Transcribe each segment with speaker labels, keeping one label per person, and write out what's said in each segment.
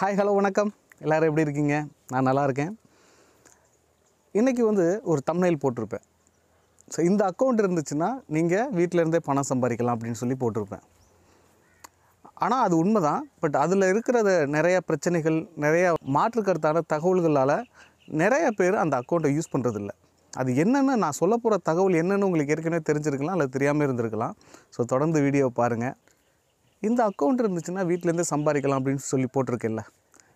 Speaker 1: hi hello வணக்கம் எல்லோரும் எப்படி இருக்கீங்க நான் நல்லா இருக்கேன் இன்றைக்கி வந்து ஒரு தமிழில் போட்டிருப்பேன் ஸோ இந்த அக்கௌண்ட் இருந்துச்சுன்னா நீங்கள் வீட்டிலேருந்தே பணம் சம்பாதிக்கலாம் அப்படின்னு சொல்லி போட்டிருப்பேன் ஆனால் அது உண்மை தான் பட் அதில் இருக்கிற நிறையா பிரச்சனைகள் நிறையா மாற்றுக்கருத்தான தகவல்களால் நிறையா பேர் அந்த அக்கௌண்ட்டை யூஸ் பண்ணுறதில்ல அது என்னென்னு நான் சொல்ல போகிற தகவல் என்னென்னு உங்களுக்கு ஏற்கனவே தெரிஞ்சிருக்கலாம் அல்லது தெரியாமல் இருந்திருக்கலாம் ஸோ தொடர்ந்து வீடியோவை பாருங்கள் இந்த அக்கௌண்ட் இருந்துச்சுன்னா வீட்டிலேருந்து சம்பாதிக்கலாம் அப்படின்னு சொல்லி போட்டிருக்கேன்ல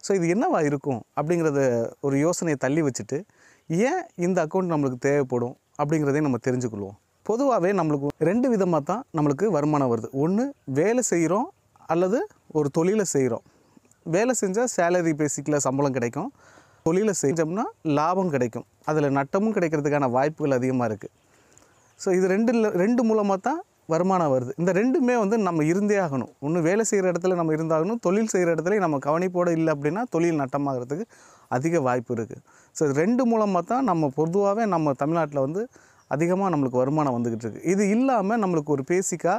Speaker 1: ஸோ இது என்னவா இருக்கும் அப்படிங்கிறத ஒரு யோசனையை தள்ளி வச்சுட்டு ஏன் இந்த அக்கௌண்ட் நம்மளுக்கு தேவைப்படும் அப்படிங்கிறதையும் நம்ம தெரிஞ்சுக்கொள்வோம் பொதுவாகவே நம்மளுக்கு ரெண்டு விதமாக தான் நம்மளுக்கு வருமானம் வருது ஒன்று வேலை செய்கிறோம் அல்லது ஒரு தொழிலை செய்கிறோம் வேலை செஞ்சால் சேலரி பேசிக்கில் சம்பளம் கிடைக்கும் தொழிலை செஞ்சோம்னா லாபம் கிடைக்கும் அதில் நட்டமும் கிடைக்கிறதுக்கான வாய்ப்புகள் அதிகமாக இருக்குது ஸோ இது ரெண்டு ரெண்டு மூலமாக தான் வருமானம் வருது இந்த ரெண்டுமே வந்து நம்ம இருந்தே ஆகணும் ஒன்று வேலை செய்கிற இடத்துல நம்ம இருந்தாகணும் தொழில் செய்கிற இடத்துல நம்ம கவனிப்போடு இல்லை அப்படின்னா தொழில் நட்டமாகிறதுக்கு அதிக வாய்ப்பு இருக்குது ஸோ ரெண்டு மூலமாக தான் நம்ம பொதுவாகவே நம்ம தமிழ்நாட்டில் வந்து அதிகமாக நம்மளுக்கு வருமானம் வந்துக்கிட்டு இருக்குது இது இல்லாமல் நம்மளுக்கு ஒரு பேசிக்காக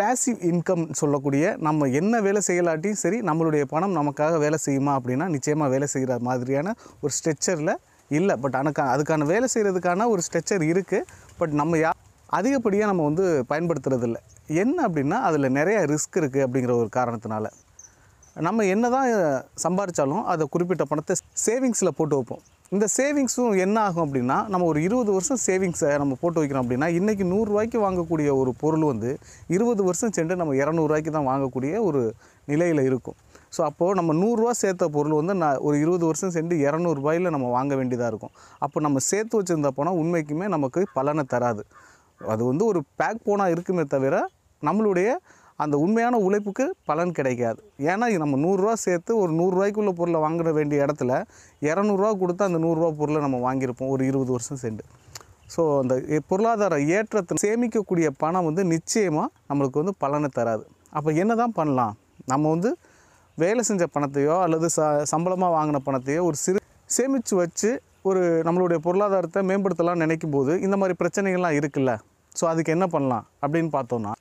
Speaker 1: பேசிவ் இன்கம் சொல்லக்கூடிய நம்ம என்ன வேலை செய்யலாட்டியும் சரி நம்மளுடைய பணம் நமக்காக வேலை செய்யுமா அப்படின்னா நிச்சயமாக வேலை செய்கிற மாதிரியான ஒரு ஸ்ட்ரெச்சரில் இல்லை பட் ஆனால் அதுக்கான வேலை செய்கிறதுக்கான ஒரு ஸ்ட்ரெச்சர் இருக்குது பட் நம்ம யா அதிகப்படியாக நம்ம வந்து பயன்படுத்துறதில்ல என்ன அப்படின்னா அதில் நிறையா ரிஸ்க் இருக்குது அப்படிங்கிற ஒரு காரணத்தினால நம்ம என்ன தான் சம்பாரித்தாலும் அதை குறிப்பிட்ட பணத்தை சேவிங்ஸில் போட்டு வைப்போம் இந்த சேவிங்ஸும் என்ன ஆகும் அப்படின்னா நம்ம ஒரு இருபது வருஷம் சேவிங்ஸை நம்ம போட்டு வைக்கிறோம் அப்படின்னா இன்றைக்கி நூறுரூவாய்க்கு வாங்கக்கூடிய ஒரு பொருள் வந்து இருபது வருஷம் சென்று நம்ம இரநூறுவாய்க்கு தான் வாங்கக்கூடிய ஒரு நிலையில் இருக்கும் ஸோ அப்போது நம்ம நூறுரூவா சேர்த்த பொருள் வந்து நான் ஒரு இருபது வருஷம் சென்று இரநூறுபாயில் நம்ம வாங்க வேண்டியதாக இருக்கும் அப்போ நம்ம சேர்த்து வச்சுருந்த பணம் உண்மைக்குமே நமக்கு பலனை தராது அது வந்து ஒரு பேக் போனால் இருக்குமே தவிர நம்மளுடைய அந்த உண்மையான உழைப்புக்கு பலன் கிடைக்காது ஏன்னா நம்ம நூறுரூவா சேர்த்து ஒரு நூறுரூவாய்க்குள்ள பொருளை வாங்கிட வேண்டிய இடத்துல இரநூறுவா கொடுத்து அந்த நூறுரூவா பொருளை நம்ம வாங்கியிருப்போம் ஒரு இருபது வருஷம் சென்று ஸோ அந்த பொருளாதார ஏற்றத்தை சேமிக்கக்கூடிய பணம் வந்து நிச்சயமாக நம்மளுக்கு வந்து பலனை தராது அப்போ என்ன தான் பண்ணலாம் நம்ம வந்து வேலை செஞ்ச பணத்தையோ அல்லது ச சம்பளமாக வாங்கின பணத்தையோ ஒரு சிறு சேமித்து வச்சு ஒரு நம்மளுடைய பொருளாதாரத்தை மேம்படுத்தலாம் நினைக்கும் போது இந்த மாதிரி பிரச்சனைகள்லாம் இருக்குல்ல ஸோ அதுக்கு என்ன பண்ணலாம் அப்படின்னு பார்த்தோன்னா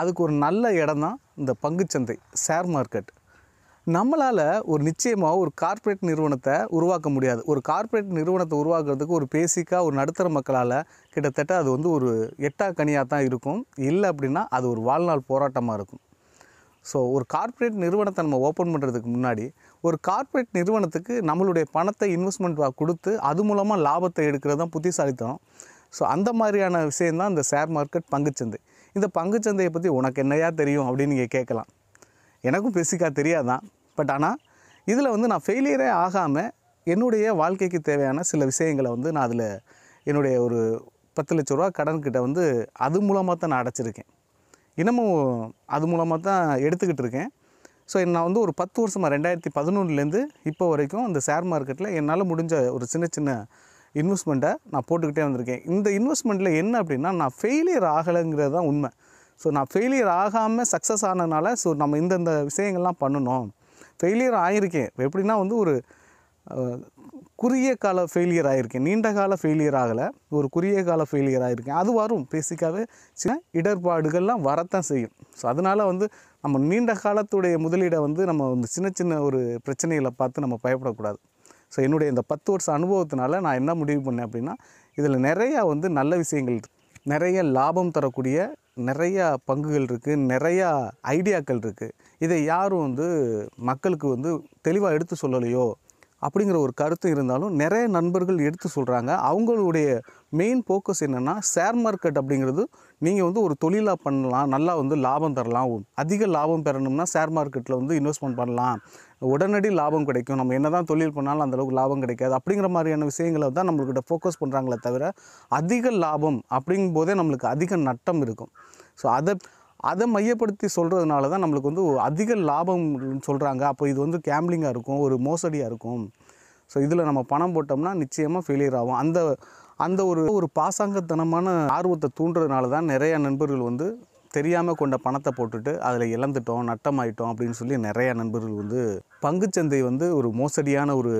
Speaker 1: அதுக்கு ஒரு நல்ல இடம் தான் இந்த பங்குச்சந்தை ஷேர் மார்க்கெட் நம்மளால் ஒரு நிச்சயமாக ஒரு கார்ப்பரேட் நிறுவனத்தை உருவாக்க முடியாது ஒரு கார்ப்பரேட் நிறுவனத்தை உருவாக்குறதுக்கு ஒரு பேசிக்காக ஒரு நடுத்தர மக்களால் கிட்டத்தட்ட அது வந்து ஒரு எட்டா கனியாக தான் இருக்கும் இல்லை அப்படின்னா அது ஒரு வாழ்நாள் போராட்டமாக இருக்கும் ஸோ ஒரு கார்ப்பரேட் நிறுவனத்தை நம்ம ஓப்பன் பண்ணுறதுக்கு முன்னாடி ஒரு கார்ப்பரேட் நிறுவனத்துக்கு நம்மளுடைய பணத்தை இன்வெஸ்ட்மெண்ட்டாக கொடுத்து அது மூலமாக லாபத்தை எடுக்கிறது தான் புத்திசாலித்தனம் ஸோ அந்த மாதிரியான விஷயந்தான் இந்த ஷேர் மார்க்கெட் பங்குச்சந்தை இந்த பங்குச்சந்தையை பற்றி உனக்கு என்னையா தெரியும் அப்படின்னு நீங்கள் கேட்கலாம் எனக்கும் பெசிக்காக தெரியாதான் பட் ஆனால் இதில் வந்து நான் ஃபெயிலியரே ஆகாமல் என்னுடைய வாழ்க்கைக்கு தேவையான சில விஷயங்களை வந்து நான் அதில் என்னுடைய ஒரு பத்து லட்ச ரூபா கடன்கிட்ட வந்து அது மூலமாக தான் நான் அடைச்சிருக்கேன் இன்னமும் அது மூலமாக தான் எடுத்துக்கிட்டு இருக்கேன் ஸோ நான் வந்து ஒரு பத்து வருஷமாக ரெண்டாயிரத்தி பதினொன்றுலேருந்து இப்போ வரைக்கும் அந்த ஷேர் மார்க்கெட்டில் என்னால் முடிஞ்ச ஒரு சின்ன சின்ன இன்வெஸ்ட்மெண்ட்டை நான் போட்டுக்கிட்டே வந்திருக்கேன் இந்த இன்வெஸ்ட்மெண்ட்டில் என்ன அப்படின்னா நான் ஃபெயிலியர் ஆகலைங்கிறது தான் உண்மை ஸோ நான் ஃபெயிலியர் ஆகாமல் சக்ஸஸ் ஆனதுனால ஸோ நம்ம இந்தந்த விஷயங்கள்லாம் பண்ணணும் ஃபெயிலியர் ஆகியிருக்கேன் எப்படின்னா வந்து ஒரு குறுகிய கால ஃபெயிலியர் ஆகிருக்கேன் நீண்ட கால ஃபெயிலியர் ஆகலை ஒரு குறுகிய கால ஃபெயிலியர் ஆகிருக்கேன் அது வரும் பேசிக்காகவே சின்ன இடர்பாடுகள்லாம் வரத்தான் செய்யும் ஸோ அதனால் வந்து நம்ம நீண்ட காலத்துடைய முதலீடை வந்து நம்ம வந்து சின்ன சின்ன ஒரு பிரச்சனைகளை பார்த்து நம்ம பயப்படக்கூடாது ஸோ என்னுடைய இந்த பத்து வருஷம் அனுபவத்தினால நான் என்ன முடிவு பண்ணேன் அப்படின்னா இதில் நிறையா வந்து நல்ல விஷயங்கள் நிறைய லாபம் தரக்கூடிய நிறையா பங்குகள் இருக்குது நிறையா ஐடியாக்கள் இருக்குது இதை யாரும் வந்து மக்களுக்கு வந்து தெளிவாக எடுத்து சொல்லலையோ அப்படிங்கிற ஒரு கருத்து இருந்தாலும் நிறைய நண்பர்கள் எடுத்து சொல்கிறாங்க அவங்களுடைய மெயின் ஃபோக்கஸ் என்னென்னா ஷேர் மார்க்கெட் அப்படிங்கிறது நீங்கள் வந்து ஒரு தொழிலாக பண்ணலாம் நல்லா வந்து லாபம் தரலாம் அதிக லாபம் பெறணும்னா ஷேர் மார்க்கெட்டில் வந்து இன்வெஸ்ட்மெண்ட் பண்ணலாம் உடனடி லாபம் கிடைக்கும் நம்ம என்ன தான் தொழில் பண்ணாலும் அந்தளவுக்கு லாபம் கிடைக்காது அப்படிங்கிற மாதிரியான விஷயங்களை தான் நம்மள்கிட்ட ஃபோக்கஸ் பண்ணுறாங்களே தவிர அதிக லாபம் அப்படிங்கும் போதே நம்மளுக்கு அதிக நட்டம் இருக்கும் ஸோ அதை அதை மையப்படுத்தி சொல்கிறதுனால தான் நம்மளுக்கு வந்து அதிக லாபம் சொல்கிறாங்க அப்போ இது வந்து கேம்லிங்காக இருக்கும் ஒரு மோசடியாக இருக்கும் ஸோ இதில் நம்ம பணம் போட்டோம்னா நிச்சயமாக ஃபெயிலியர் ஆகும் அந்த அந்த ஒரு ஒரு பாசாங்கத்தனமான ஆர்வத்தை தூண்டுறதுனால தான் நிறையா நண்பர்கள் வந்து தெரியாமல் கொண்ட பணத்தை போட்டுட்டு அதில் இழந்துட்டோம் நட்டமாயிட்டோம் அப்படின்னு சொல்லி நிறையா நண்பர்கள் வந்து பங்குச்சந்தை வந்து ஒரு மோசடியான ஒரு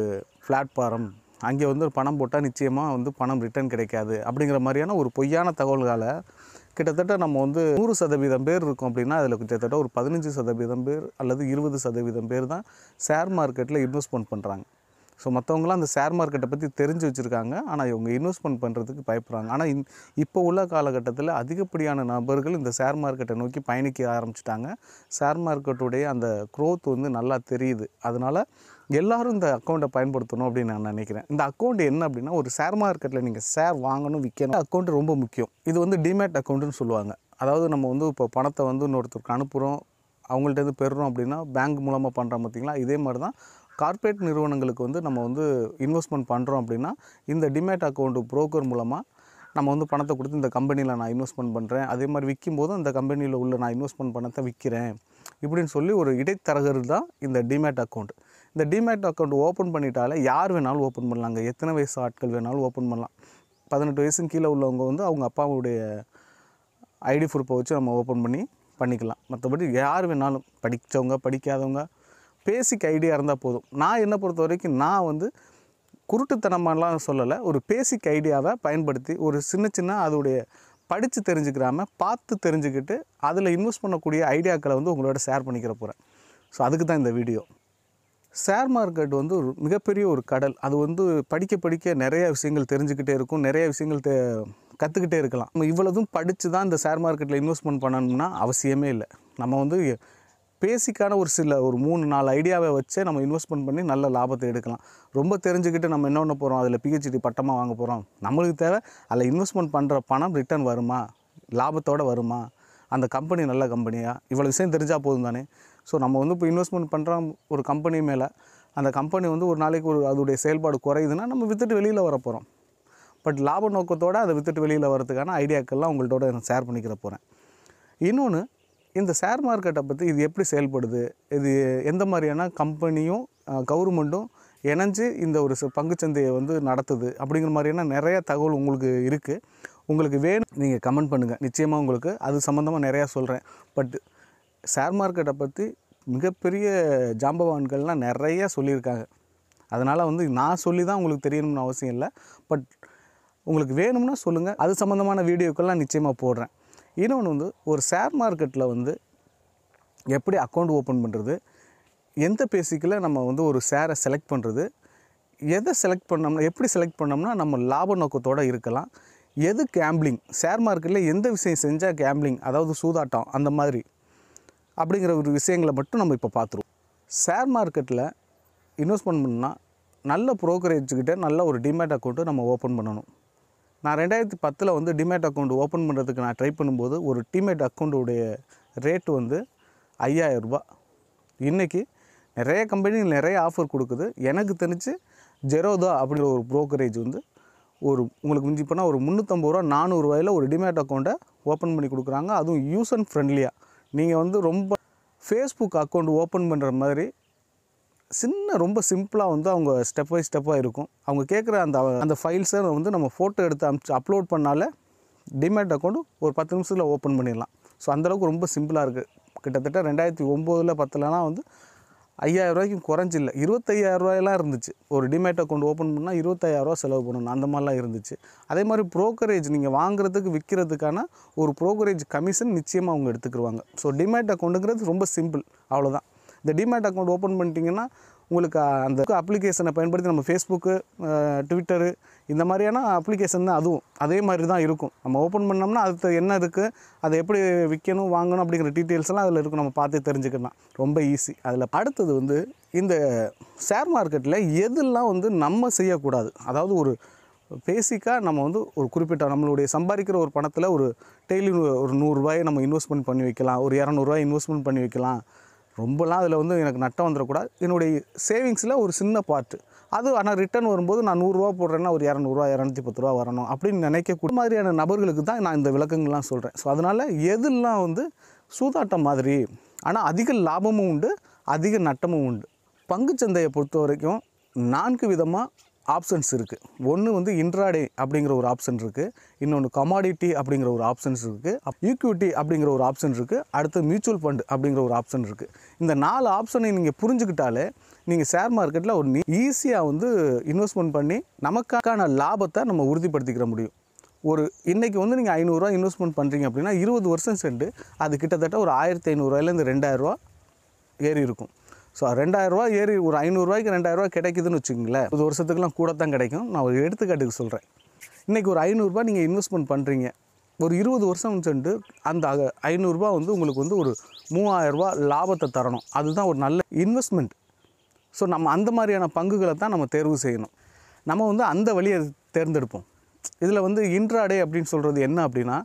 Speaker 1: பிளாட்ஃபாரம் அங்கே வந்து பணம் போட்டால் நிச்சயமாக வந்து பணம் ரிட்டர்ன் கிடைக்காது அப்படிங்கிற மாதிரியான ஒரு பொய்யான தகவல்களால் கிட்டத்தட்ட நம்ம வந்து நூறு சதவீதம் பேர் இருக்கும் அப்படின்னா அதில் கிட்டத்தட்ட ஒரு பதினஞ்சு சதவீதம் பேர் அல்லது இருபது சதவீதம் பேர் தான் ஷேர் மார்க்கெட்டில் இன்வெஸ்ட்மெண்ட் பண்ணுறாங்க ஸோ மற்றவங்களாம் அந்த ஷேர் மார்க்கெட்டை பற்றி தெரிஞ்சு வச்சுருக்காங்க ஆனால் இவங்க இன்வெஸ்ட்மெண்ட் பண்ணுறதுக்கு பயப்படுறாங்க ஆனால் இந் இப்போ உள்ள காலகட்டத்தில் அதிகப்படியான நபர்கள் இந்த ஷேர் மார்க்கெட்டை நோக்கி பயணிக்க ஆரம்பிச்சிட்டாங்க ஷேர் மார்க்கெட்டுடைய அந்த க்ரோத் வந்து நல்லா தெரியுது அதனால் எல்லோரும் இந்த அக்கௌண்ட்டை பயன்படுத்தணும் அப்படின்னு நான் நினைக்கிறேன் இந்த அக்கௌண்ட் என்ன அப்படின்னா ஒரு ஷேர் மார்க்கெட்டில் நீங்கள் ஷேர் வாங்கணும் விற்கணும் அக்கௌண்ட் ரொம்ப முக்கியம் இது வந்து டிமேட் அக்கௌண்ட்டுன்னு சொல்லுவாங்க அதாவது நம்ம வந்து இப்போ பணத்தை வந்து இன்னொருத்தருக்கு அனுப்புகிறோம் அவங்கள்ட்டேருந்து பெறுறோம் அப்படின்னா பேங்க் மூலமாக பண்ணுறோம் பார்த்திங்களா இதே மாதிரி தான் கார்ப்பரேட் நிறுவனங்களுக்கு வந்து நம்ம வந்து இன்வெஸ்ட்மெண்ட் பண்ணுறோம் அப்படின்னா இந்த டிமேட் அக்கௌண்ட்டு ப்ரோக்கர் மூலமாக நம்ம வந்து பணத்தை கொடுத்து இந்த கம்பெனியில் நான் இன்வெஸ்ட்மெண்ட் பண்ணுறேன் அதே மாதிரி விற்கும் போது அந்த கம்பெனியில் உள்ள நான் இன்வெஸ்ட்மெண்ட் பணத்தை விற்கிறேன் இப்படின்னு சொல்லி ஒரு இடைத்தரகர் தான் இந்த டிமேட் அக்கௌண்ட் இந்த டிமேட் அக்கௌண்ட் ஓப்பன் பண்ணிட்டாலே யார் வேணாலும் ஓப்பன் பண்ணலாங்க எத்தனை வயசு ஆட்கள் வேணாலும் ஓப்பன் பண்ணலாம் பதினெட்டு வயசுக்கு கீழே உள்ளவங்க வந்து அவங்க அப்பாவுடைய ஐடி ப்ரூஃபை வச்சு நம்ம ஓப்பன் பண்ணி பண்ணிக்கலாம் மற்றபடி யார் வேணாலும் படித்தவங்க படிக்காதவங்க பேசிக் ஐடியா இருந்தால் போதும் நான் என்ன பொறுத்த வரைக்கும் நான் வந்து குருட்டுத்தனமாலாம் சொல்லலை ஒரு பேசிக் ஐடியாவை பயன்படுத்தி ஒரு சின்ன சின்ன அதோடைய படித்து தெரிஞ்சுக்கிறாமல் பார்த்து தெரிஞ்சுக்கிட்டு அதில் இன்வெஸ்ட் பண்ணக்கூடிய ஐடியாக்களை வந்து உங்களோட ஷேர் பண்ணிக்கிற போகிறேன் ஸோ அதுக்கு தான் இந்த வீடியோ ஷேர் மார்க்கெட் வந்து ஒரு மிகப்பெரிய ஒரு கடல் அது வந்து படிக்க படிக்க நிறைய விஷயங்கள் தெரிஞ்சுக்கிட்டே இருக்கும் நிறைய விஷயங்கள் தெ கற்றுக்கிட்டே இருக்கலாம் நம்ம இவ்வளோதும் படித்து தான் இந்த ஷேர் மார்க்கெட்டில் இன்வெஸ்ட்மெண்ட் பண்ணணும்னா அவசியமே இல்லை நம்ம வந்து பேசிக்கான ஒரு சில ஒரு மூணு நாலு ஐடியாவை வச்சே நம்ம இன்வெஸ்ட்மெண்ட் பண்ணி நல்ல லாபத்தை எடுக்கலாம் ரொம்ப தெரிஞ்சுக்கிட்டு நம்ம என்ன பண்ண போகிறோம் அதில் பிஹெச்டி பட்டமாக வாங்க போகிறோம் நம்மளுக்கு தேவை அதில் இன்வெஸ்ட்மெண்ட் பண்ணுற பணம் ரிட்டர்ன் வருமா லாபத்தோடு வருமா அந்த கம்பெனி நல்ல கம்பெனியாக இவ்வளோ விஷயம் தெரிஞ்சால் போதும் தானே ஸோ நம்ம வந்து இப்போ இன்வெஸ்ட்மெண்ட் பண்ணுற ஒரு கம்பெனி மேலே அந்த கம்பெனி வந்து ஒரு நாளைக்கு ஒரு அதோடைய செயல்பாடு குறையுதுன்னா நம்ம வித்துட்டு வெளியில் வர போகிறோம் பட் லாப நோக்கத்தோடு அதை வித்துட்டு வெளியில் வரதுக்கான ஐடியாக்கள்லாம் உங்கள்கிட்டோட நான் ஷேர் பண்ணிக்கிற போகிறேன் இன்னொன்று இந்த ஷேர் மார்க்கெட்டை பற்றி இது எப்படி செயல்படுது இது எந்த மாதிரியான கம்பெனியும் கவர்மெண்ட்டும் இணைஞ்சு இந்த ஒரு பங்குச்சந்தையை வந்து நடத்துது அப்படிங்கிற மாதிரியான நிறைய தகவல் உங்களுக்கு இருக்குது உங்களுக்கு வேணும் நீங்கள் கமெண்ட் பண்ணுங்கள் நிச்சயமாக உங்களுக்கு அது சம்மந்தமாக நிறையா சொல்கிறேன் பட் ஷேர் மார்க்கெட்டை பற்றி மிகப்பெரிய ஜாம்பவான்கள்லாம் நிறைய சொல்லியிருக்காங்க அதனால் வந்து நான் சொல்லி தான் உங்களுக்கு தெரியணும்னு அவசியம் இல்லை பட் உங்களுக்கு வேணும்னா சொல்லுங்கள் அது சம்மந்தமான வீடியோக்கள்லாம் நிச்சயமாக போடுறேன் இன்னொன்று வந்து ஒரு ஷேர் மார்க்கெட்டில் வந்து எப்படி அக்கௌண்ட் ஓப்பன் பண்ணுறது எந்த பேசிக்கில் நம்ம வந்து ஒரு ஷேரை செலக்ட் பண்ணுறது எதை செலக்ட் பண்ணோம்னா எப்படி செலக்ட் பண்ணோம்னா நம்ம லாப நோக்கத்தோடு இருக்கலாம் எது கேம்பிளிங் ஷேர் மார்க்கெட்டில் எந்த விஷயம் செஞ்சால் கேம்பிளிங் அதாவது சூதாட்டம் அந்த மாதிரி அப்படிங்கிற ஒரு விஷயங்களை மட்டும் நம்ம இப்போ பார்த்துருவோம் ஷேர் மார்க்கெட்டில் இன்வெஸ்ட்மெண்ட் பண்ணால் நல்ல ப்ரோக்கரேஜ்கிட்ட நல்ல ஒரு டிமேட் அக்கௌண்ட்டு நம்ம ஓப்பன் பண்ணணும் நான் ரெண்டாயிரத்தி பத்தில் வந்து டிமேட் அக்கௌண்ட் ஓப்பன் பண்ணுறதுக்கு நான் ட்ரை பண்ணும்போது ஒரு டிமேட் அக்கௌண்ட்டுடைய ரேட்டு வந்து ஐயாயிரரூபா இன்றைக்கி நிறைய கம்பெனி நிறைய ஆஃபர் கொடுக்குது எனக்கு தெரிஞ்சு ஜெரோதா அப்படிங்கிற ஒரு ப்ரோக்கரேஜ் வந்து ஒரு உங்களுக்கு மிஞ்சி போனால் ஒரு முந்நூற்றம்பது ரூபா நானூறுவாயில் ஒரு டிமேட் அக்கௌண்ட்டை ஓப்பன் பண்ணி கொடுக்குறாங்க அதுவும் யூஸ் அண்ட் ஃப்ரெண்ட்லியாக நீங்கள் வந்து ரொம்ப ஃபேஸ்புக் அக்கௌண்ட் ஓப்பன் பண்ணுற மாதிரி சின்ன ரொம்ப சிம்பிளாக வந்து அவங்க ஸ்டெப் பை ஸ்டெப்பாக இருக்கும் அவங்க கேட்குற அந்த அந்த ஃபைல்ஸை வந்து நம்ம ஃபோட்டோ எடுத்து அனுப்பிச்சு அப்லோட் பண்ணாலே டிமேட் அக்கௌண்ட் ஒரு பத்து நிமிஷத்தில் ஓப்பன் பண்ணிடலாம் ஸோ அந்தளவுக்கு ரொம்ப சிம்பிளாக இருக்குது கிட்டத்தட்ட ரெண்டாயிரத்தி ஒம்போதில் பத்தலனா வந்து ஐயாயிரம் ரூபாய்க்கும் குறைஞ்சில்ல இருபத்தையாயிரம் ரூபாயெல்லாம் இருந்துச்சு ஒரு டிமேட் அக்கௌண்ட் ஓப்பன் பண்ணால் ரூபா செலவு பண்ணணும் அந்த மாதிரிலாம் இருந்துச்சு அதே மாதிரி ப்ரோக்கரேஜ் நீங்கள் வாங்குறதுக்கு விற்கிறதுக்கான ஒரு ப்ரோக்கரேஜ் கமிஷன் நிச்சயமாக அவங்க எடுத்துக்கிடுவாங்க ஸோ டிமேட் அக்கௌண்ட்டுங்கிறது ரொம்ப சிம்பிள் அவ்வளோதான் இந்த டிமேட் அக்கௌண்ட் ஓப்பன் பண்ணிட்டீங்கன்னா உங்களுக்கு அந்த அப்ளிகேஷனை பயன்படுத்தி நம்ம ஃபேஸ்புக்கு ட்விட்டரு இந்த மாதிரியான அப்ளிகேஷன் தான் அதுவும் அதே மாதிரி தான் இருக்கும் நம்ம ஓப்பன் பண்ணோம்னா அது என்ன இருக்குது அதை எப்படி விற்கணும் வாங்கணும் அப்படிங்கிற டீட்டெயில்ஸ்லாம் அதில் இருக்கும் நம்ம பார்த்து தெரிஞ்சுக்கலாம் ரொம்ப ஈஸி அதில் அடுத்தது வந்து இந்த ஷேர் மார்க்கெட்டில் எதெல்லாம் வந்து நம்ம செய்யக்கூடாது அதாவது ஒரு பேசிக்காக நம்ம வந்து ஒரு குறிப்பிட்ட நம்மளுடைய சம்பாதிக்கிற ஒரு பணத்தில் ஒரு டெய்லி ஒரு நூறுரூவாயை நம்ம இன்வெஸ்ட்மெண்ட் பண்ணி வைக்கலாம் ஒரு இரநூறுவா இன்வெஸ்ட்மெண்ட் பண்ணி வைக்கலாம் ரொம்பலாம் அதில் வந்து எனக்கு நட்டம் வந்துடக்கூடாது என்னுடைய சேவிங்ஸில் ஒரு சின்ன பார்ட்டு அது ஆனால் ரிட்டர்ன் வரும்போது நான் நூறுரூவா போடுறேன்னா ஒரு இரநூறுவா இரநூத்தி பத்து ரூபா வரணும் அப்படின்னு நினைக்கக்கூடிய மாதிரியான நபர்களுக்கு தான் நான் இந்த விளக்கங்கள்லாம் சொல்கிறேன் ஸோ அதனால் எதுலாம் வந்து சூதாட்டம் மாதிரி ஆனால் அதிக லாபமும் உண்டு அதிக நட்டமும் உண்டு பங்குச்சந்தையை பொறுத்த வரைக்கும் நான்கு விதமாக ஆப்ஷன்ஸ் இருக்குது ஒன்று வந்து இன்ட்ராடே அப்படிங்கிற ஒரு ஆப்ஷன் இருக்குது இன்னொன்று கமாடிட்டி அப்படிங்கிற ஒரு ஆப்ஷன்ஸ் இருக்குது ஈக்விட்டி அப்படிங்கிற ஒரு ஆப்ஷன் இருக்குது அடுத்து மியூச்சுவல் ஃபண்ட் அப்படிங்கிற ஒரு ஆப்ஷன் இருக்குது இந்த நாலு ஆப்ஷனை நீங்கள் புரிஞ்சுக்கிட்டாலே நீங்கள் ஷேர் மார்க்கெட்டில் ஒரு ஈஸியாக வந்து இன்வெஸ்ட்மெண்ட் பண்ணி நமக்கான லாபத்தை நம்ம உறுதிப்படுத்திக்கிற முடியும் ஒரு இன்றைக்கி வந்து நீங்கள் ஐநூறுரூவா இன்வெஸ்ட்மெண்ட் பண்ணுறீங்க அப்படின்னா இருபது வருஷம் சென்று அது கிட்டத்தட்ட ஒரு ஆயிரத்தி ஐநூறுரூவாயிலேருந்து ரெண்டாயிரரூவா ஏறி இருக்கும் ஸோ ரெண்டாயிரரூவா ஏறி ஒரு ஐநூறுரூவாய்க்கு ரெண்டாயிரரூவா கிடைக்குதுன்னு வச்சுக்கோங்களேன் ஒரு வருஷத்துக்குலாம் கூட தான் கிடைக்கும் நான் ஒரு எடுத்துக்காட்டுக்கு சொல்கிறேன் இன்றைக்கி ஒரு ஐநூறுரூவா நீங்கள் இன்வெஸ்ட்மெண்ட் பண்ணுறீங்க ஒரு இருபது வருஷம் சென்று அந்த ஐநூறுரூவா வந்து உங்களுக்கு வந்து ஒரு மூவாயிரரூபா லாபத்தை தரணும் அதுதான் ஒரு நல்ல இன்வெஸ்ட்மெண்ட் ஸோ நம்ம அந்த மாதிரியான பங்குகளை தான் நம்ம தேர்வு செய்யணும் நம்ம வந்து அந்த வழியை தேர்ந்தெடுப்போம் இதில் வந்து இன்ட்ராடே அப்படின்னு சொல்கிறது என்ன அப்படின்னா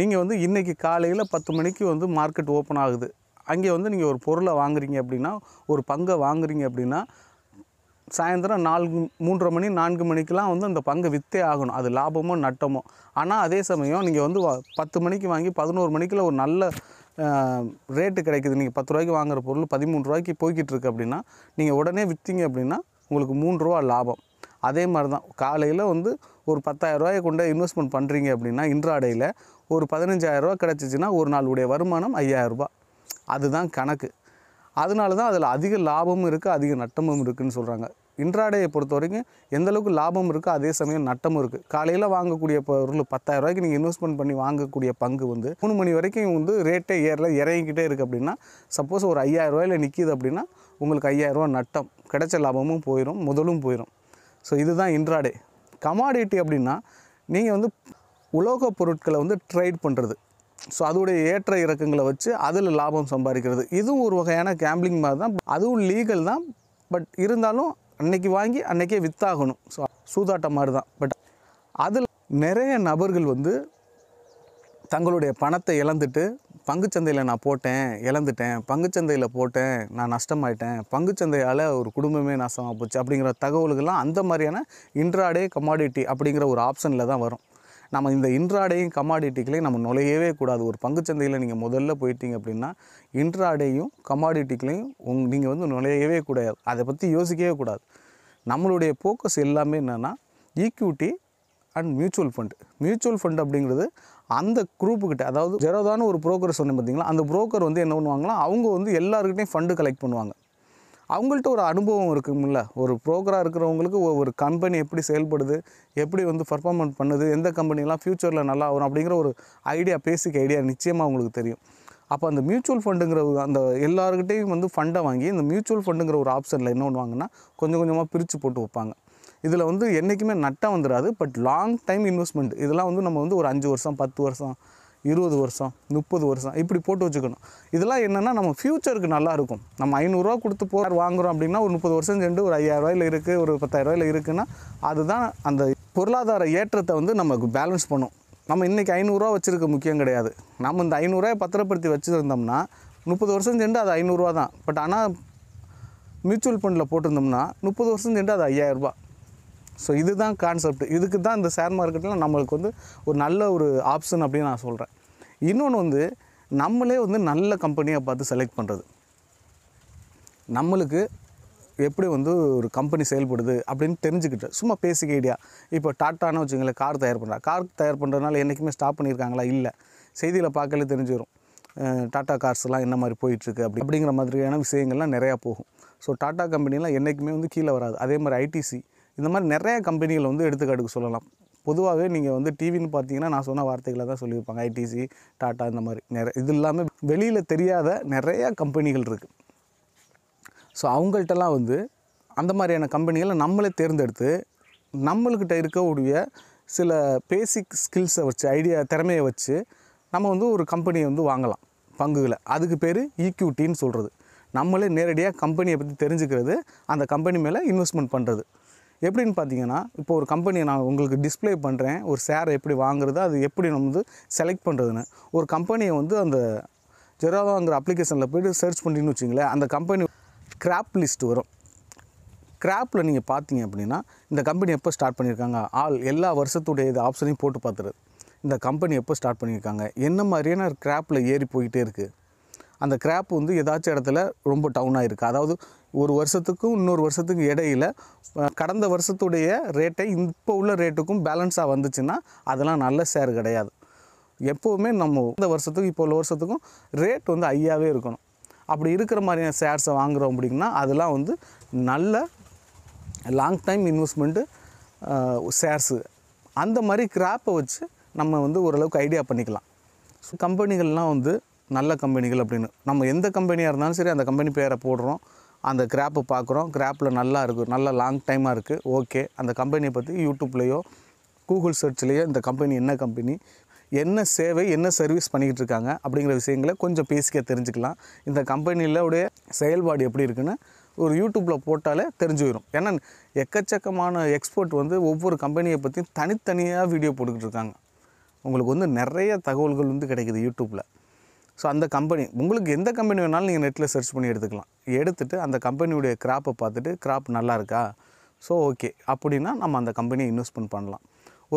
Speaker 1: நீங்கள் வந்து இன்றைக்கி காலையில் பத்து மணிக்கு வந்து மார்க்கெட் ஓப்பன் ஆகுது அங்கே வந்து நீங்கள் ஒரு பொருளை வாங்குறீங்க அப்படின்னா ஒரு பங்கை வாங்குறீங்க அப்படின்னா சாயந்தரம் நாலு மூன்றரை மணி நான்கு மணிக்கெலாம் வந்து அந்த பங்கு விற்றே ஆகணும் அது லாபமோ நட்டமோ ஆனால் அதே சமயம் நீங்கள் வந்து பத்து மணிக்கு வாங்கி பதினோரு மணிக்கில் ஒரு நல்ல ரேட்டு கிடைக்குது நீங்கள் பத்து ரூபாய்க்கு வாங்குகிற பொருள் பதிமூணு ரூபாய்க்கு போய்கிட்டு இருக்கு அப்படின்னா நீங்கள் உடனே விற்றீங்க அப்படின்னா உங்களுக்கு மூன்று ரூபா லாபம் அதே மாதிரி தான் காலையில் வந்து ஒரு ரூபாயை கொண்டு இன்வெஸ்ட்மெண்ட் பண்ணுறீங்க அப்படின்னா இன்றாடையில் ஒரு பதினஞ்சாயிரரூவா கிடச்சிச்சின்னா ஒரு நாளுடைய வருமானம் ஐயாயிரரூபா அதுதான் கணக்கு அதனால தான் அதில் அதிக லாபமும் இருக்குது அதிக நட்டமும் இருக்குதுன்னு சொல்கிறாங்க இன்ட்ராடேயை பொறுத்த வரைக்கும் எந்தளவுக்கு லாபம் இருக்கோ அதே சமயம் நட்டமும் இருக்குது காலையில் வாங்கக்கூடிய பொருள் பத்தாயிரம் ரூபாய்க்கு நீங்கள் இன்வெஸ்ட்மெண்ட் பண்ணி வாங்கக்கூடிய பங்கு வந்து மூணு மணி வரைக்கும் வந்து ரேட்டே ஏறல இறங்கிக்கிட்டே இருக்குது அப்படின்னா சப்போஸ் ஒரு ஐயாயிரரூவாயில் நிற்கிது அப்படின்னா உங்களுக்கு ஐயாயிரரூவா நட்டம் கிடைச்ச லாபமும் போயிடும் முதலும் போயிடும் ஸோ இதுதான் இன்ட்ராடே கமாடிட்டி அப்படின்னா நீங்கள் வந்து உலோக பொருட்களை வந்து ட்ரேட் பண்ணுறது ஸோ அதோடைய ஏற்ற இறக்கங்களை வச்சு அதில் லாபம் சம்பாதிக்கிறது இதுவும் ஒரு வகையான கேம்பிளிங் மாதிரி தான் அதுவும் லீகல் தான் பட் இருந்தாலும் அன்னைக்கு வாங்கி அன்றைக்கே வித்தாகணும் ஸோ சூதாட்டம் மாதிரி தான் பட் அதில் நிறைய நபர்கள் வந்து தங்களுடைய பணத்தை இழந்துட்டு பங்குச்சந்தையில் நான் போட்டேன் இழந்துட்டேன் பங்குச்சந்தையில் போட்டேன் நான் நஷ்டமாயிட்டேன் பங்குச்சந்தையால் ஒரு குடும்பமே நாசமாக போச்சு அப்படிங்கிற தகவல்கள்லாம் அந்த மாதிரியான இன்ட்ராடே கமாடிட்டி அப்படிங்கிற ஒரு ஆப்ஷனில் தான் வரும் நம்ம இந்த இன்ட்ராடேயும் கமாடிட்டிகளையும் நம்ம நுழையவே கூடாது ஒரு பங்குச்சந்தையில் நீங்கள் முதல்ல போயிட்டீங்க அப்படின்னா இன்ட்ராடேயும் கமாடிட்டிகளையும் உங் நீங்கள் வந்து நுழையவே கூடாது அதை பற்றி யோசிக்கவே கூடாது நம்மளுடைய ஃபோக்கஸ் எல்லாமே என்னென்னா equity and mutual fund mutual fund அப்படிங்கிறது அந்த குரூப்புக்கிட்ட அதாவது ஜெரோதான ஒரு ப்ரோக்கர் சொன்னேன் பார்த்தீங்களா அந்த ப்ரோக்கர் வந்து என்ன பண்ணுவாங்கன்னா அவங்க வந்து எல்லாருக்கிட்டையும் ஃபண்டு கலெக்ட் பண்ணுவாங்க அவங்கள்ட்ட ஒரு அனுபவம் இருக்குமில்ல ஒரு ப்ரோக்கராக இருக்கிறவங்களுக்கு ஒவ்வொரு கம்பெனி எப்படி செயல்படுது எப்படி வந்து பர்ஃபார்மன்ஸ் பண்ணுது எந்த கம்பெனிலாம் ஃப்யூச்சரில் நல்லா வரும் அப்படிங்கிற ஒரு ஐடியா பேசிக் ஐடியா நிச்சயமாக அவங்களுக்கு தெரியும் அப்போ அந்த மியூச்சுவல் ஃபண்டுங்கிற அந்த எல்லாருக்கிட்டையும் வந்து ஃபண்டை வாங்கி இந்த மியூச்சுவல் ஃபண்டுங்கிற ஒரு ஆப்ஷனில் என்ன பண்ணுவாங்கன்னா கொஞ்சம் கொஞ்சமாக பிரித்து போட்டு வைப்பாங்க இதில் வந்து என்றைக்குமே நட்டாக வந்துடாது பட் லாங் டைம் இன்வெஸ்ட்மெண்ட் இதெல்லாம் வந்து நம்ம வந்து ஒரு அஞ்சு வருஷம் பத்து வருஷம் இருபது வருஷம் முப்பது வருஷம் இப்படி போட்டு வச்சுக்கணும் இதெல்லாம் என்னென்னா நம்ம ஃப்யூச்சருக்கு நல்லாயிருக்கும் நம்ம ஐநூறுரூவா கொடுத்து போகிற வாங்குகிறோம் அப்படின்னா ஒரு முப்பது வருஷம் சென்று ஒரு ஐயாயிரரூவாயில் இருக்குது ஒரு பத்தாயிரரூவாயில் இருக்குன்னா அதுதான் அந்த பொருளாதார ஏற்றத்தை வந்து நமக்கு பேலன்ஸ் பண்ணும் நம்ம இன்றைக்கி ஐநூறுரூவா வச்சுருக்க முக்கியம் கிடையாது நம்ம இந்த ஐநூறுரூவாயை பத்திரப்படுத்தி வச்சுருந்தோம்னா முப்பது வருஷம் சென்று அது ஐநூறுரூவா தான் பட் ஆனால் மியூச்சுவல் ஃபண்டில் போட்டிருந்தோம்னா முப்பது வருஷம் சென்று அது ஐயாயிரரூபா ஸோ இதுதான் கான்செப்ட் இதுக்கு தான் இந்த ஷேர் மார்க்கெட்டில் நம்மளுக்கு வந்து ஒரு நல்ல ஒரு ஆப்ஷன் அப்படின்னு நான் சொல்கிறேன் இன்னொன்று வந்து நம்மளே வந்து நல்ல கம்பெனியாக பார்த்து செலக்ட் பண்ணுறது நம்மளுக்கு எப்படி வந்து ஒரு கம்பெனி செயல்படுது அப்படின்னு தெரிஞ்சுக்கிட்டு சும்மா பேசிக்க ஐடியா இப்போ டாட்டான்னு வச்சுங்களேன் கார் தயார் பண்ணுறா கார் தயார் பண்ணுறதுனால என்றைக்குமே ஸ்டாப் பண்ணியிருக்காங்களா இல்லை செய்தியில் பார்க்கல தெரிஞ்சிடும் டாட்டா கார்ஸ்லாம் என்ன மாதிரி போயிட்டுருக்கு அப்படி அப்படிங்கிற மாதிரியான விஷயங்கள்லாம் நிறையா போகும் ஸோ டாட்டா கம்பெனிலாம் என்றைக்குமே வந்து கீழே வராது அதே மாதிரி ஐடிசி இந்த மாதிரி நிறையா கம்பெனிகள் வந்து எடுத்துக்காட்டுக்கு சொல்லலாம் பொதுவாகவே நீங்கள் வந்து டிவின்னு பார்த்தீங்கன்னா நான் சொன்ன வார்த்தைகளை தான் சொல்லியிருப்பாங்க ஐடிசி டாட்டா இந்த மாதிரி நிறைய இது இல்லாமல் வெளியில் தெரியாத நிறையா கம்பெனிகள் இருக்குது ஸோ அவங்கள்ட்டலாம் வந்து அந்த மாதிரியான கம்பெனிகளை நம்மளே தேர்ந்தெடுத்து நம்மள்கிட்ட இருக்கக்கூடிய சில பேசிக் ஸ்கில்ஸை வச்சு ஐடியா திறமையை வச்சு நம்ம வந்து ஒரு கம்பெனியை வந்து வாங்கலாம் பங்குகளை அதுக்கு பேர் ஈக்யூட்டின்னு e சொல்கிறது நம்மளே நேரடியாக கம்பெனியை பற்றி தெரிஞ்சுக்கிறது அந்த கம்பெனி மேலே இன்வெஸ்ட்மெண்ட் பண்ணுறது எப்படின்னு பார்த்தீங்கன்னா இப்போ ஒரு கம்பெனியை நான் உங்களுக்கு டிஸ்பிளே பண்ணுறேன் ஒரு சேரை எப்படி வாங்குறது அது எப்படி நம்ம வந்து செலக்ட் பண்ணுறதுன்னு ஒரு கம்பெனியை வந்து அந்த ஜெராவாங்கிற அப்ளிகேஷனில் போய்ட்டு சர்ச் பண்ணின்னு வச்சிங்களேன் அந்த கம்பெனி கிராப் லிஸ்ட் வரும் கிராப்பில் நீங்கள் பார்த்தீங்க அப்படின்னா இந்த கம்பெனி எப்போ ஸ்டார்ட் பண்ணியிருக்காங்க ஆல் எல்லா வருஷத்துடைய இது ஆப்ஷனையும் போட்டு பார்த்துருது இந்த கம்பெனி எப்போ ஸ்டார்ட் பண்ணியிருக்காங்க என்ன மாதிரியான கிராப்பில் ஏறி போயிட்டே இருக்குது அந்த கிராப் வந்து ஏதாச்சும் இடத்துல ரொம்ப டவுனாக இருக்குது அதாவது ஒரு வருஷத்துக்கும் இன்னொரு வருஷத்துக்கும் இடையில் கடந்த வருஷத்துடைய ரேட்டை இப்போ உள்ள ரேட்டுக்கும் பேலன்ஸாக வந்துச்சுன்னா அதெல்லாம் நல்ல ஷேர் கிடையாது எப்போவுமே நம்ம இந்த வருஷத்துக்கும் இப்போ உள்ள வருஷத்துக்கும் ரேட் வந்து ஐயாவே இருக்கணும் அப்படி இருக்கிற மாதிரியான ஷேர்ஸை வாங்குகிறோம் அப்படின்னா அதெல்லாம் வந்து நல்ல லாங் டைம் இன்வெஸ்ட்மெண்ட்டு ஷேர்ஸு அந்த மாதிரி கிராப்பை வச்சு நம்ம வந்து ஓரளவுக்கு ஐடியா பண்ணிக்கலாம் ஸோ கம்பெனிகள்லாம் வந்து நல்ல கம்பெனிகள் அப்படின்னு நம்ம எந்த கம்பெனியாக இருந்தாலும் சரி அந்த கம்பெனி பேரை போடுறோம் அந்த கிராப்பு பார்க்குறோம் கிராப்பில் நல்லா இருக்குது நல்லா லாங் டைமாக இருக்குது ஓகே அந்த கம்பெனியை பற்றி யூடியூப்லேயோ கூகுள் சர்ச்லேயோ இந்த கம்பெனி என்ன கம்பெனி என்ன சேவை என்ன சர்வீஸ் பண்ணிக்கிட்டு இருக்காங்க அப்படிங்கிற விஷயங்களை கொஞ்சம் பேசிக்க தெரிஞ்சுக்கலாம் இந்த கம்பெனியில் உடைய செயல்பாடு எப்படி இருக்குன்னு ஒரு யூடியூப்பில் போட்டாலே தெரிஞ்சு வரும் ஏன்னா எக்கச்சக்கமான எக்ஸ்போர்ட் வந்து ஒவ்வொரு கம்பெனியை பற்றியும் தனித்தனியாக வீடியோ போட்டுக்கிட்டு இருக்காங்க உங்களுக்கு வந்து நிறைய தகவல்கள் வந்து கிடைக்கிது யூடியூப்பில் ஸோ அந்த கம்பெனி உங்களுக்கு எந்த கம்பெனி வேணாலும் நீங்கள் நெட்டில் சர்ச் பண்ணி எடுத்துக்கலாம் எடுத்துகிட்டு அந்த கம்பெனியுடைய கிராப்பை பார்த்துட்டு கிராப் நல்லா இருக்கா ஸோ ஓகே அப்படின்னா நம்ம அந்த கம்பெனியை இன்வெஸ்ட்மெண்ட் பண்ணலாம்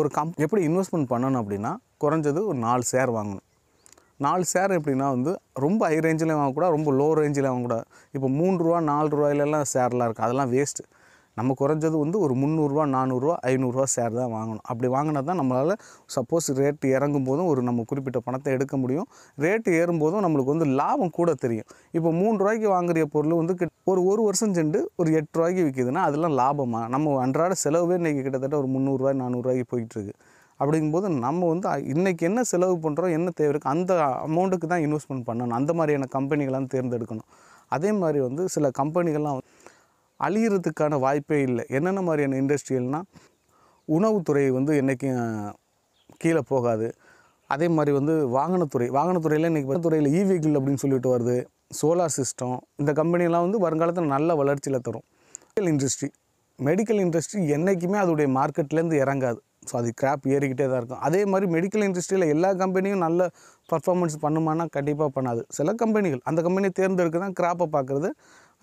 Speaker 1: ஒரு கம் எப்படி இன்வெஸ்ட்மெண்ட் பண்ணணும் அப்படின்னா குறைஞ்சது ஒரு நாலு ஷேர் வாங்கணும் நாலு ஷேர் எப்படின்னா வந்து ரொம்ப ஹை ரேஞ்சில் வாங்கக்கூடாது ரொம்ப லோ ரேஞ்சில் வாங்கக்கூடாது இப்போ மூணு ரூபா நாலு ரூபாயிலலாம் ஷேர்லாம் இருக்குது அதெல்லாம் வேஸ்ட்டு நம்ம குறைஞ்சது வந்து ஒரு முந்நூறுரூவா நானூறுரூவா ஐநூறுரூவா சேர் தான் வாங்கணும் அப்படி வாங்கினா தான் நம்மளால் சப்போஸ் ரேட்டு இறங்கும் போதும் ஒரு நம்ம குறிப்பிட்ட பணத்தை எடுக்க முடியும் ரேட்டு ஏறும்போதும் நம்மளுக்கு வந்து லாபம் கூட தெரியும் இப்போ மூணு ரூபாய்க்கு வாங்குற பொருள் வந்து ஒரு ஒரு வருஷம் சென்று ஒரு எட்டு ரூபாய்க்கு விற்கிதுன்னா அதெல்லாம் லாபமாக நம்ம அன்றாட செலவே இன்றைக்கி கிட்டத்தட்ட ஒரு முந்நூறுரூவா நானூறுரூவாய்க்கு போயிட்டுருக்கு அப்படிங்கும்போது நம்ம வந்து இன்றைக்கி என்ன செலவு பண்ணுறோம் என்ன தேவை இருக்குது அந்த அமௌண்ட்டுக்கு தான் இன்வெஸ்ட்மெண்ட் பண்ணணும் அந்த மாதிரியான கம்பெனிகளாம் தேர்ந்தெடுக்கணும் அதே மாதிரி வந்து சில கம்பெனிகள்லாம் அழிகிறதுக்கான வாய்ப்பே இல்லை என்னென்ன மாதிரியான இண்டஸ்ட்ரியல்னால் உணவுத்துறை வந்து என்றைக்கும் கீழே போகாது அதே மாதிரி வந்து வாகனத்துறை வாகனத்துறையில் இன்றைக்கி துறையில் இ அப்படின்னு சொல்லிட்டு வருது சோலார் சிஸ்டம் இந்த கம்பெனிலாம் வந்து வருங்காலத்தில் நல்ல வளர்ச்சியில் தரும் மெடிக்கல் இண்டஸ்ட்ரி மெடிக்கல் இண்டஸ்ட்ரி என்றைக்குமே அதோடைய மார்க்கெட்லேருந்து இறங்காது ஸோ அது கிராப் ஏறிக்கிட்டே தான் இருக்கும் அதே மாதிரி மெடிக்கல் இண்டஸ்ட்ரியில் எல்லா கம்பெனியும் நல்ல பர்ஃபார்மன்ஸ் பண்ணுமானா கண்டிப்பாக பண்ணாது சில கம்பெனிகள் அந்த கம்பெனியை தேர்ந்தெடுக்க தான் கிராப்பை பார்க்குறது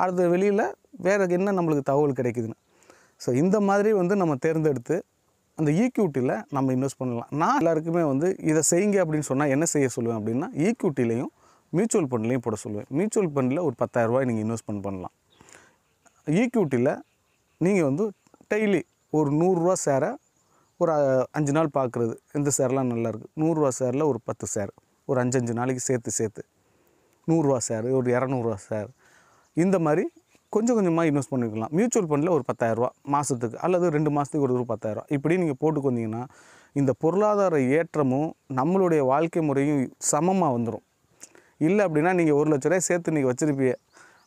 Speaker 1: அடுத்து வெளியில் வேறு என்ன நம்மளுக்கு தகவல் கிடைக்குதுன்னு ஸோ இந்த மாதிரி வந்து நம்ம தேர்ந்தெடுத்து அந்த ஈக்யூட்டியில் e நம்ம இன்வெஸ்ட் பண்ணலாம் நான் எல்லாருக்குமே வந்து இதை செய்யுங்க அப்படின்னு சொன்னால் என்ன செய்ய சொல்லுவேன் அப்படின்னா ஈக்யூட்டிலையும் e மியூச்சுவல் ஃபண்ட்லேயும் போட சொல்லுவேன் மியூச்சுவல் ஃபண்டில் ஒரு பத்தாயிரரூபாய் நீங்கள் இன்வெஸ்ட்மெண்ட் பண்ணலாம் ஈக்யூட்டியில் e நீங்கள் வந்து டெய்லி ஒரு நூறுரூவா சேரை ஒரு அஞ்சு நாள் பார்க்குறது இந்த சேரெலாம் நல்லாயிருக்கு நூறுரூவா சேரில் ஒரு பத்து சேர் ஒரு அஞ்சஞ்சு நாளைக்கு சேர்த்து சேர்த்து நூறுரூவா சேர் ஒரு இரநூறுவா சேர் இந்த மாதிரி கொஞ்சம் கொஞ்சமாக இன்வெஸ்ட் பண்ணிக்கலாம் மியூச்சுவல் ஃபண்டில் ஒரு பத்தாயிரரூபா மாதத்துக்கு அல்லது ரெண்டு மாதத்துக்கு ஒரு பத்தாயிரரூபா இப்படி நீங்கள் வந்தீங்கன்னா இந்த பொருளாதார ஏற்றமும் நம்மளுடைய வாழ்க்கை முறையும் சமமாக வந்துடும் இல்லை அப்படின்னா நீங்கள் ஒரு லட்ச ரூபாய் சேர்த்து நீங்கள் வச்சுருப்பீங்க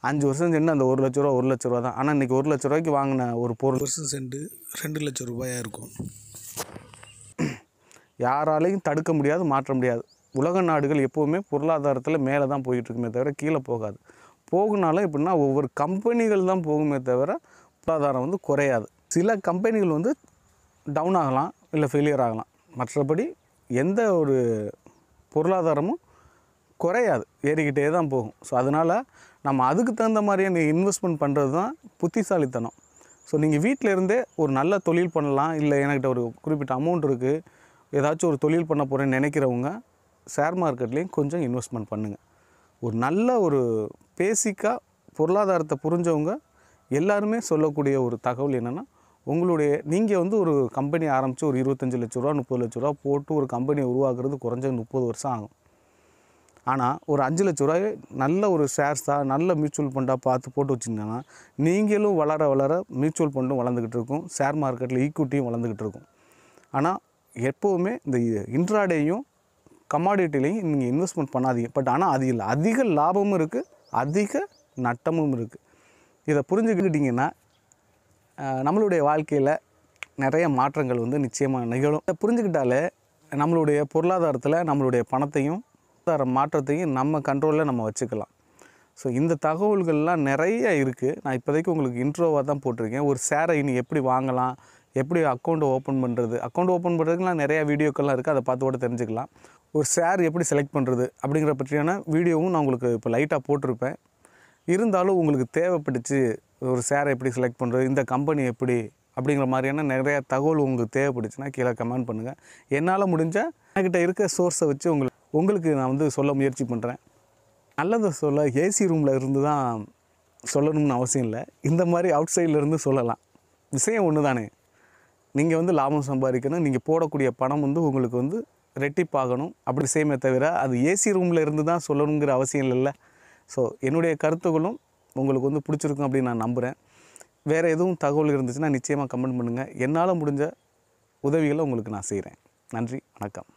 Speaker 1: அஞ்சு வருஷம் சென்று அந்த ஒரு லட்ச ரூபா ஒரு லட்ச ரூபா தான் ஆனால் இன்றைக்கி ஒரு லட்ச ரூபாய்க்கு வாங்கின ஒரு பொருள் வருஷம் சென்று ரெண்டு லட்ச ரூபாயாக இருக்கும் யாராலையும் தடுக்க முடியாது மாற்ற முடியாது உலக நாடுகள் எப்போவுமே பொருளாதாரத்தில் மேலே தான் போயிட்டுருக்குமே தவிர கீழே போகாது போகுனால எப்படின்னா ஒவ்வொரு கம்பெனிகள் தான் போகுமே தவிர பொருளாதாரம் வந்து குறையாது சில கம்பெனிகள் வந்து டவுன் ஆகலாம் இல்லை ஃபெயிலியர் ஆகலாம் மற்றபடி எந்த ஒரு பொருளாதாரமும் குறையாது ஏறிக்கிட்டே தான் போகும் ஸோ அதனால் நம்ம அதுக்கு தகுந்த மாதிரியான இன்வெஸ்ட்மெண்ட் பண்ணுறது தான் புத்திசாலித்தனம் ஸோ நீங்கள் வீட்டில் இருந்தே ஒரு நல்ல தொழில் பண்ணலாம் இல்லை என்கிட்ட ஒரு குறிப்பிட்ட அமௌண்ட் இருக்குது ஏதாச்சும் ஒரு தொழில் பண்ண போகிறேன்னு நினைக்கிறவங்க ஷேர் மார்க்கெட்லேயும் கொஞ்சம் இன்வெஸ்ட்மெண்ட் பண்ணுங்கள் ஒரு நல்ல ஒரு பேசிக்காக பொருளாதாரத்தை புரிஞ்சவங்க எல்லாருமே சொல்லக்கூடிய ஒரு தகவல் என்னென்னா உங்களுடைய நீங்கள் வந்து ஒரு கம்பெனி ஆரம்பித்து ஒரு இருபத்தஞ்சி லட்ச ரூபா முப்பது லட்ச ரூபா போட்டு ஒரு கம்பெனியை உருவாக்குறது குறைஞ்ச முப்பது வருஷம் ஆகும் ஆனால் ஒரு அஞ்சு லட்ச ரூபாய் நல்ல ஒரு ஷேர்ஸாக நல்ல மியூச்சுவல் ஃபண்டாக பார்த்து போட்டு வச்சுருந்தீங்கன்னா நீங்களும் வளர வளர மியூச்சுவல் ஃபண்டும் வளர்ந்துக்கிட்டு இருக்கும் ஷேர் மார்க்கெட்டில் ஈக்குவிட்டியும் வளர்ந்துக்கிட்டு இருக்கும் ஆனால் எப்போவுமே இந்த இன்ட்ராடேயும் கமாடிட்டிலையும் நீங்கள் இன்வெஸ்ட்மெண்ட் பண்ணாதீங்க பட் ஆனால் அது இல்லை அதிக லாபமும் இருக்குது அதிக நட்டமும் இருக்குது இதை புரிஞ்சுக்கிட்டிங்கன்னா நம்மளுடைய வாழ்க்கையில் நிறைய மாற்றங்கள் வந்து நிச்சயமாக நிகழும் இதை புரிஞ்சுக்கிட்டாலே நம்மளுடைய பொருளாதாரத்தில் நம்மளுடைய பணத்தையும் பொருளாதார மாற்றத்தையும் நம்ம கண்ட்ரோலில் நம்ம வச்சுக்கலாம் ஸோ இந்த தகவல்கள்லாம் நிறைய இருக்குது நான் இப்போதைக்கு உங்களுக்கு இன்ட்ரோவாக தான் போட்டிருக்கேன் ஒரு சேரை இனி எப்படி வாங்கலாம் எப்படி அக்கௌண்ட்டை ஓப்பன் பண்ணுறது அக்கௌண்ட் ஓப்பன் பண்ணுறதுக்குலாம் நிறையா வீடியோக்கள்லாம் இருக்குது அதை பார்த்து கூட தெரிஞ்சுக்கலாம் ஒரு சேர் எப்படி செலக்ட் பண்ணுறது அப்படிங்கிற பற்றியான வீடியோவும் நான் உங்களுக்கு இப்போ லைட்டாக போட்டிருப்பேன் இருந்தாலும் உங்களுக்கு தேவைப்பட்டுச்சு ஒரு சேரை எப்படி செலக்ட் பண்ணுறது இந்த கம்பெனி எப்படி அப்படிங்கிற மாதிரியான நிறையா தகவல் உங்களுக்கு தேவைப்பட்டுச்சுன்னா கீழே கமெண்ட் பண்ணுங்கள் என்னால் முடிஞ்சால் என்கிட்ட இருக்க சோர்ஸை வச்சு உங்களுக்கு உங்களுக்கு நான் வந்து சொல்ல முயற்சி பண்ணுறேன் நல்லதை சொல்ல ஏசி ரூமில் இருந்து தான் சொல்லணும்னு அவசியம் இல்லை இந்த மாதிரி அவுட் சைட்லேருந்து சொல்லலாம் விஷயம் ஒன்று தானே நீங்கள் வந்து லாபம் சம்பாதிக்கணும் நீங்கள் போடக்கூடிய பணம் வந்து உங்களுக்கு வந்து ரெட்டிப்பாகணும் அப்படி செய்யமே தவிர அது ஏசி ரூமில் இருந்து தான் சொல்லணுங்கிற அவசியம் இல்லை ஸோ என்னுடைய கருத்துக்களும் உங்களுக்கு வந்து பிடிச்சிருக்கும் அப்படின்னு நான் நம்புகிறேன் வேறு எதுவும் தகவல் இருந்துச்சுன்னா நிச்சயமாக கமெண்ட் பண்ணுங்கள் என்னால் முடிஞ்ச உதவிகளை உங்களுக்கு நான் செய்கிறேன் நன்றி வணக்கம்